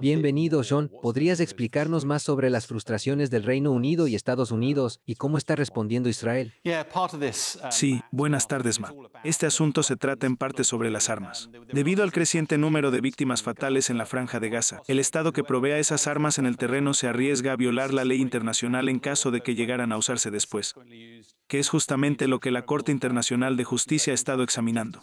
Bienvenido, John. ¿Podrías explicarnos más sobre las frustraciones del Reino Unido y Estados Unidos y cómo está respondiendo Israel? Uh, sí, buenas tardes, Matt. Este asunto se trata en parte sobre las armas. Debido al creciente número de víctimas fatales en la franja de Gaza, el Estado que provea esas armas en el terreno se arriesga a violar la ley internacional en caso de que llegaran a usarse después que es justamente lo que la Corte Internacional de Justicia ha estado examinando.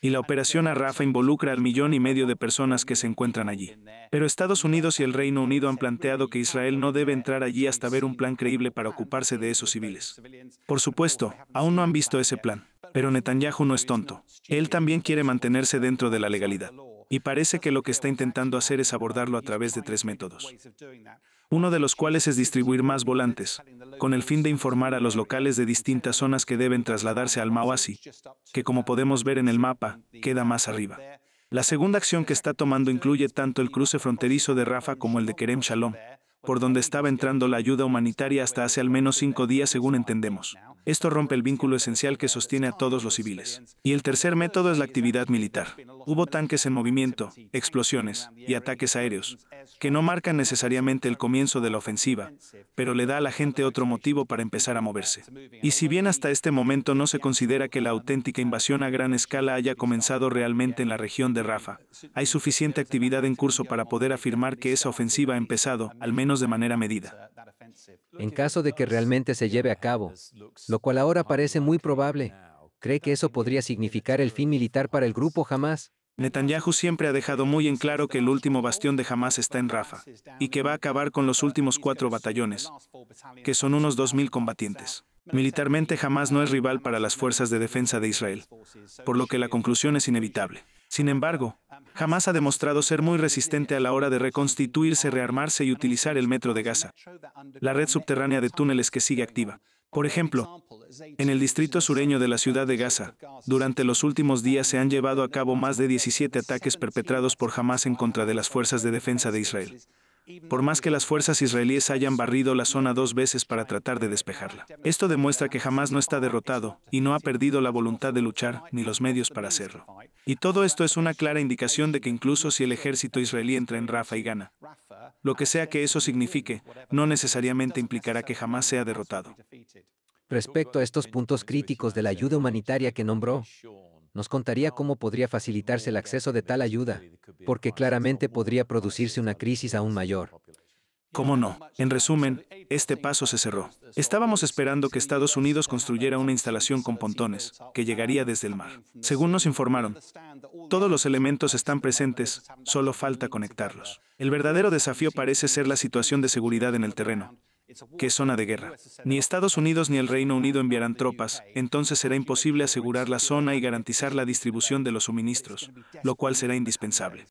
Y la operación Arrafa involucra al millón y medio de personas que se encuentran allí. Pero Estados Unidos y el Reino Unido han planteado que Israel no debe entrar allí hasta ver un plan creíble para ocuparse de esos civiles. Por supuesto, aún no han visto ese plan. Pero Netanyahu no es tonto. Él también quiere mantenerse dentro de la legalidad. Y parece que lo que está intentando hacer es abordarlo a través de tres métodos. Uno de los cuales es distribuir más volantes, con el fin de informar a los locales de distintas zonas que deben trasladarse al Mawasi, que como podemos ver en el mapa, queda más arriba. La segunda acción que está tomando incluye tanto el cruce fronterizo de Rafa como el de Kerem Shalom, por donde estaba entrando la ayuda humanitaria hasta hace al menos cinco días según entendemos. Esto rompe el vínculo esencial que sostiene a todos los civiles. Y el tercer método es la actividad militar. Hubo tanques en movimiento, explosiones y ataques aéreos, que no marcan necesariamente el comienzo de la ofensiva, pero le da a la gente otro motivo para empezar a moverse. Y si bien hasta este momento no se considera que la auténtica invasión a gran escala haya comenzado realmente en la región de Rafa, hay suficiente actividad en curso para poder afirmar que esa ofensiva ha empezado, al menos de manera medida en caso de que realmente se lleve a cabo, lo cual ahora parece muy probable. ¿Cree que eso podría significar el fin militar para el grupo jamás? Netanyahu siempre ha dejado muy en claro que el último bastión de Hamas está en Rafa, y que va a acabar con los últimos cuatro batallones, que son unos 2.000 combatientes. Militarmente Hamas no es rival para las fuerzas de defensa de Israel, por lo que la conclusión es inevitable. Sin embargo, jamás ha demostrado ser muy resistente a la hora de reconstituirse, rearmarse y utilizar el metro de Gaza, la red subterránea de túneles que sigue activa. Por ejemplo, en el distrito sureño de la ciudad de Gaza, durante los últimos días se han llevado a cabo más de 17 ataques perpetrados por Hamas en contra de las fuerzas de defensa de Israel por más que las fuerzas israelíes hayan barrido la zona dos veces para tratar de despejarla. Esto demuestra que Hamas no está derrotado y no ha perdido la voluntad de luchar ni los medios para hacerlo. Y todo esto es una clara indicación de que incluso si el ejército israelí entra en Rafa y gana, lo que sea que eso signifique, no necesariamente implicará que jamás sea derrotado. Respecto a estos puntos críticos de la ayuda humanitaria que nombró, nos contaría cómo podría facilitarse el acceso de tal ayuda, porque claramente podría producirse una crisis aún mayor. ¿Cómo no? En resumen, este paso se cerró. Estábamos esperando que Estados Unidos construyera una instalación con pontones, que llegaría desde el mar. Según nos informaron, todos los elementos están presentes, solo falta conectarlos. El verdadero desafío parece ser la situación de seguridad en el terreno. que es zona de guerra? Ni Estados Unidos ni el Reino Unido enviarán tropas, entonces será imposible asegurar la zona y garantizar la distribución de los suministros, lo cual será indispensable.